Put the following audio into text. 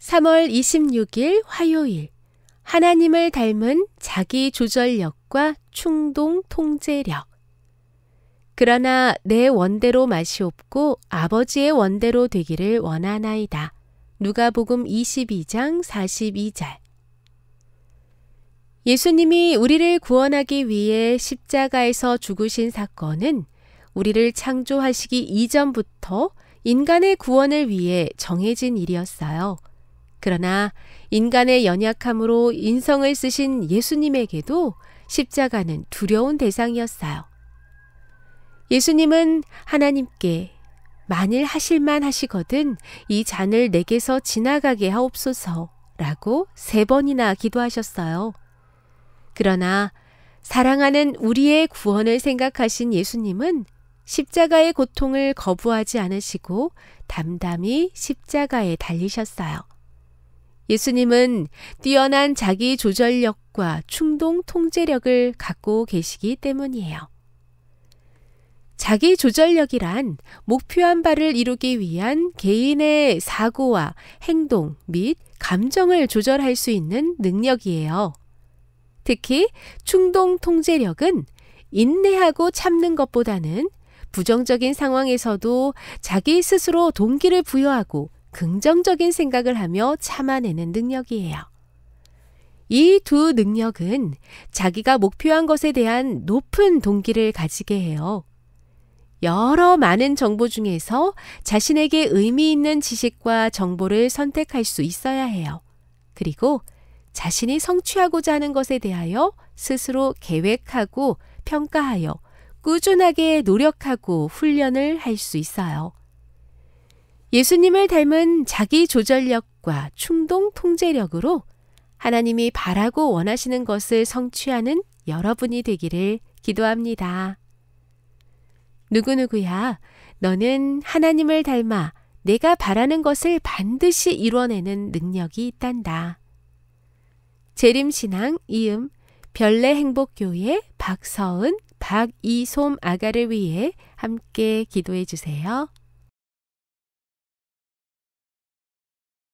3월 26일 화요일 하나님을 닮은 자기 조절력과 충동 통제력 그러나 내 원대로 마시옵고 아버지의 원대로 되기를 원하나이다. 누가복음 22장 42절 예수님이 우리를 구원하기 위해 십자가에서 죽으신 사건은 우리를 창조하시기 이전부터 인간의 구원을 위해 정해진 일이었어요. 그러나 인간의 연약함으로 인성을 쓰신 예수님에게도 십자가는 두려운 대상이었어요. 예수님은 하나님께 만일 하실만 하시거든 이 잔을 내게서 지나가게 하옵소서 라고 세 번이나 기도하셨어요. 그러나 사랑하는 우리의 구원을 생각하신 예수님은 십자가의 고통을 거부하지 않으시고 담담히 십자가에 달리셨어요. 예수님은 뛰어난 자기 조절력과 충동 통제력을 갖고 계시기 때문이에요. 자기 조절력이란 목표한 바를 이루기 위한 개인의 사고와 행동 및 감정을 조절할 수 있는 능력이에요. 특히 충동 통제력은 인내하고 참는 것보다는 부정적인 상황에서도 자기 스스로 동기를 부여하고 긍정적인 생각을 하며 참아내는 능력이에요. 이 두 능력은 자기가 목표한 것에 대한 높은 동기를 가지게 해요. 여러 많은 정보 중에서 자신에게 의미 있는 지식과 정보를 선택할 수 있어야 해요. 그리고 자신이 성취하고자 하는 것에 대하여 스스로 계획하고 평가하여 꾸준하게 노력하고 훈련을 할 수 있어요. 예수님을 닮은 자기 조절력과 충동 통제력으로 하나님이 바라고 원하시는 것을 성취하는 여러분이 되기를 기도합니다. 누구누구야, 너는 하나님을 닮아 내가 바라는 것을 반드시 이뤄내는 능력이 있단다. 재림신앙 이음 별내행복교회 박서은, 박이솜 아가를 위해 함께 기도해 주세요.